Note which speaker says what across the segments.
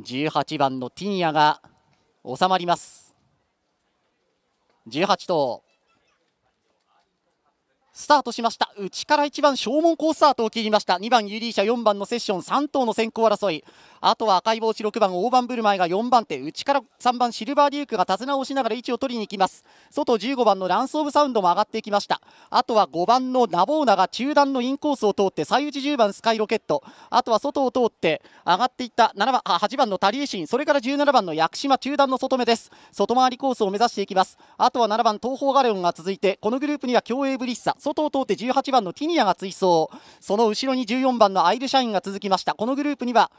Speaker 1: 18番のティンヤが収まります18頭スタートしました内から1番正門ースタートを切りました2番ユリーシャ4番のセッション3頭の先行争いあとは赤い帽子6番、大盤振る舞いが4番手、内から3番、シルバーデュークが手綱をしながら位置を取りに行きます。外15番のランス・オブ・サウンドも上がっていきました。あとは5番のナボーナが中段のインコースを通って、最内10番、スカイロケット、あとは外を通って上がっていった7番8番のタリエシン、それから17番のシ島中段の外目です。外回りコースを目指していきます。あとは7番、東方ガレオンが続いて、このグループには競泳ブリッサ、外を通って18番のティニアが追走、その後ろに14番のアイルシャインが続きました。このグループには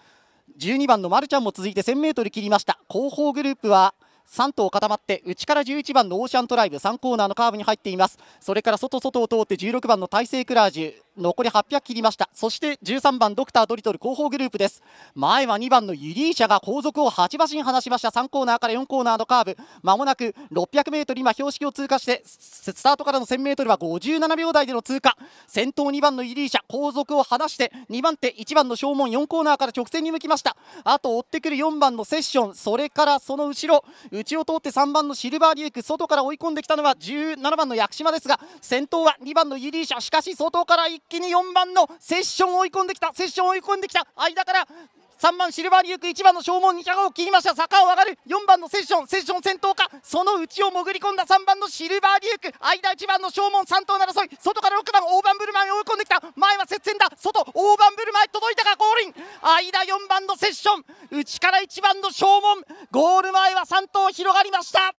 Speaker 1: 12番のまるちゃんも続いて 1000m 切りました後方グループは3頭固まって内から11番のオーシャントライブ3コーナーのカーブに入っていますそれから外外を通って16番の大成クラージュ残り800切りましたそして13番ドクタードリトル後方グループです前は2番のユリーシャが後続を8馬身離しました3コーナーから4コーナーのカーブまもなく 600m 今標識を通過してスタートからの 1000m は57秒台での通過先頭2番のユリーシャ後続を離して2番手1番の正門4コーナーから直線に向きましたあと追ってくる4番のセッションそれからその後ろ内を通って3番のシルバーリューク外から追い込んできたのは17番の薬島ですが先頭は2番のユリーシャしかし外か
Speaker 2: ら1気に4番のセッション追い込んできたセッション追い込んできた間から3番シルバーに行く1番の正門200を切りました坂を上がる4番のセッションセッション先頭かその内を潜り込んだ3番のシルバーリューク間1番の正門3頭争い外から6番オーバンブルマン追い込んできた前は接戦だ外オーバンブルマン届いたかゴールイン間4番のセッション内から1番の正門ゴール前は3頭広がりました